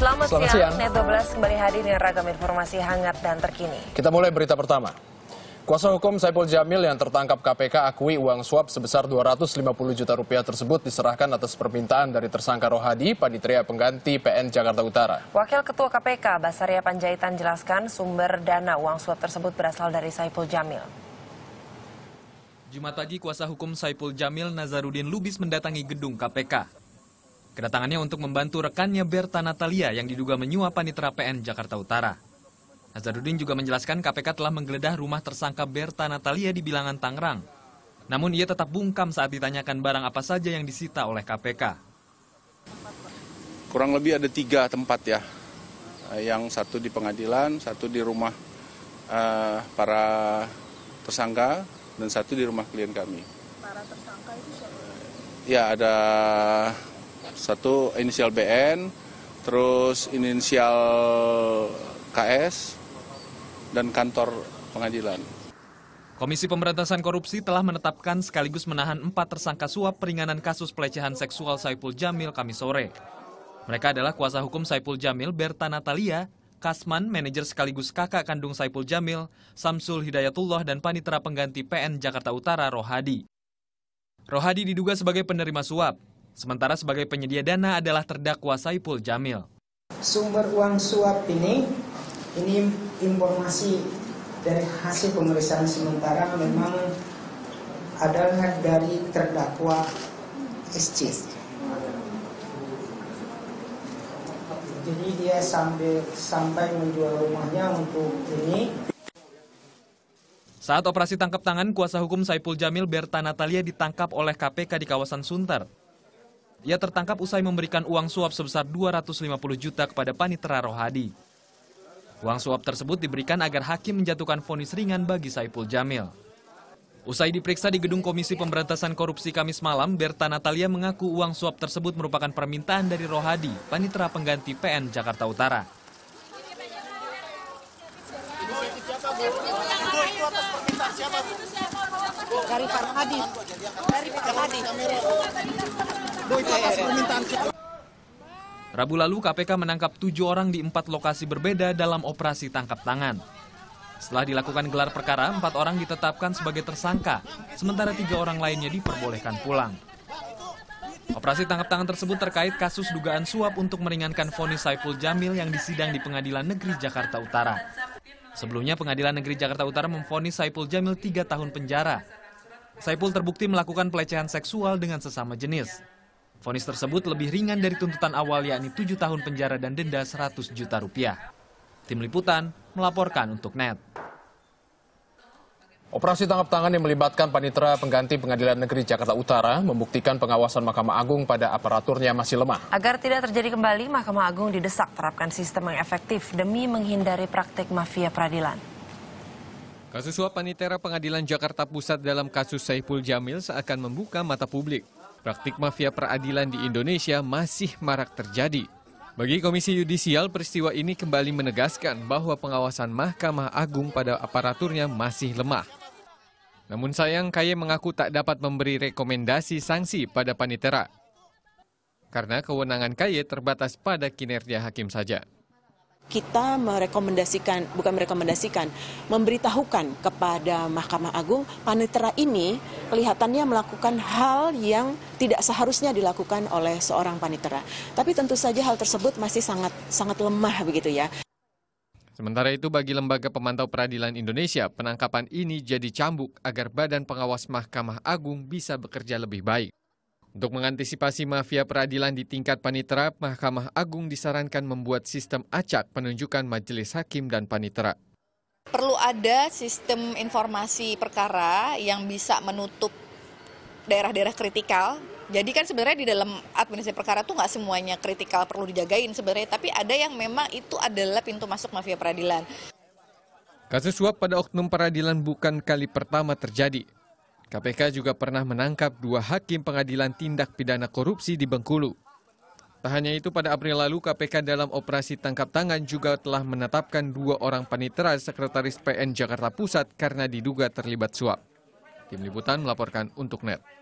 Selamat, Selamat siang. siang. Net 12 kembali hadir dengan ragam informasi hangat dan terkini. Kita mulai berita pertama. Kuasa hukum Saipul Jamil yang tertangkap KPK akui uang suap sebesar 250 juta rupiah tersebut diserahkan atas permintaan dari tersangka Rohadi, Panitria Pengganti PN Jakarta Utara. Wakil Ketua KPK Basaria Panjaitan jelaskan sumber dana uang suap tersebut berasal dari Saipul Jamil. Jumat pagi kuasa hukum Saipul Jamil Nazarudin Lubis mendatangi gedung KPK. Kedatangannya untuk membantu rekannya Berta Natalia yang diduga menyuap panitera PN Jakarta Utara. Nazarudin juga menjelaskan KPK telah menggeledah rumah tersangka Berta Natalia di bilangan Tangerang. Namun ia tetap bungkam saat ditanyakan barang apa saja yang disita oleh KPK. Kurang lebih ada tiga tempat ya. Eh, yang satu di pengadilan, satu di rumah uh, para tersangka, dan satu di rumah klien kami. Para tersangka itu siapa? Ya ada satu inisial BN, terus inisial KS, dan kantor pengadilan. Komisi Pemberantasan Korupsi telah menetapkan sekaligus menahan empat tersangka suap peringanan kasus pelecehan seksual Saipul Jamil kami sore. Mereka adalah kuasa hukum Saipul Jamil Berta Natalia, Kasman, manajer sekaligus kakak kandung Saipul Jamil, Samsul Hidayatullah, dan panitera pengganti PN Jakarta Utara Rohadi. Rohadi diduga sebagai penerima suap. Sementara sebagai penyedia dana adalah terdakwa Saipul Jamil. Sumber uang suap ini, ini informasi dari hasil pemeriksaan sementara memang adalah dari terdakwa SC. Jadi dia sambil sampai menjual rumahnya untuk ini. Saat operasi tangkap tangan, kuasa hukum Saipul Jamil Berta Natalia ditangkap oleh KPK di kawasan Sunter. Ia tertangkap usai memberikan uang suap sebesar 250 juta kepada panitera Rohadi. Uang suap tersebut diberikan agar hakim menjatuhkan vonis ringan bagi Saipul Jamil. Usai diperiksa di gedung Komisi Pemberantasan Korupsi Kamis malam, Berta Natalia mengaku uang suap tersebut merupakan permintaan dari Rohadi, panitera pengganti PN Jakarta Utara. Dari Pak Hadi. Dari Pak Hadi. Rabu lalu KPK menangkap tujuh orang di empat lokasi berbeda dalam operasi tangkap tangan. Setelah dilakukan gelar perkara, empat orang ditetapkan sebagai tersangka, sementara tiga orang lainnya diperbolehkan pulang. Operasi tangkap tangan tersebut terkait kasus dugaan suap untuk meringankan vonis Saiful Jamil yang disidang di Pengadilan Negeri Jakarta Utara. Sebelumnya, Pengadilan Negeri Jakarta Utara memfonis Saiful Jamil tiga tahun penjara. Saiful terbukti melakukan pelecehan seksual dengan sesama jenis. Fonis tersebut lebih ringan dari tuntutan awal yakni 7 tahun penjara dan denda 100 juta rupiah. Tim Liputan melaporkan untuk NET. Operasi tangkap tangan yang melibatkan panitera pengganti Pengadilan Negeri Jakarta Utara membuktikan pengawasan Mahkamah Agung pada aparaturnya masih lemah. Agar tidak terjadi kembali, Mahkamah Agung didesak terapkan sistem yang efektif demi menghindari praktik mafia peradilan. Kasus suap panitera Pengadilan Jakarta Pusat dalam kasus Saiful Jamil seakan membuka mata publik. Praktik mafia peradilan di Indonesia masih marak terjadi. Bagi Komisi Yudisial, peristiwa ini kembali menegaskan bahwa pengawasan Mahkamah Agung pada aparaturnya masih lemah. Namun sayang, Kaye mengaku tak dapat memberi rekomendasi sanksi pada panitera. Karena kewenangan Kaye terbatas pada kinerja hakim saja kita merekomendasikan, bukan merekomendasikan, memberitahukan kepada Mahkamah Agung, panitera ini kelihatannya melakukan hal yang tidak seharusnya dilakukan oleh seorang panitera. Tapi tentu saja hal tersebut masih sangat sangat lemah begitu ya. Sementara itu bagi Lembaga Pemantau Peradilan Indonesia, penangkapan ini jadi cambuk agar Badan Pengawas Mahkamah Agung bisa bekerja lebih baik. Untuk mengantisipasi mafia peradilan di tingkat panitera, Mahkamah Agung disarankan membuat sistem acak penunjukan majelis hakim dan panitera. Perlu ada sistem informasi perkara yang bisa menutup daerah-daerah kritikal. Jadi kan sebenarnya di dalam administrasi perkara tuh nggak semuanya kritikal perlu dijagain sebenarnya, tapi ada yang memang itu adalah pintu masuk mafia peradilan. Kasus suap pada oknum peradilan bukan kali pertama terjadi. KPK juga pernah menangkap dua hakim pengadilan tindak pidana korupsi di Bengkulu. Tak hanya itu, pada April lalu KPK dalam operasi tangkap tangan juga telah menetapkan dua orang panitera Sekretaris PN Jakarta Pusat karena diduga terlibat suap. Tim Liputan melaporkan untuk NET.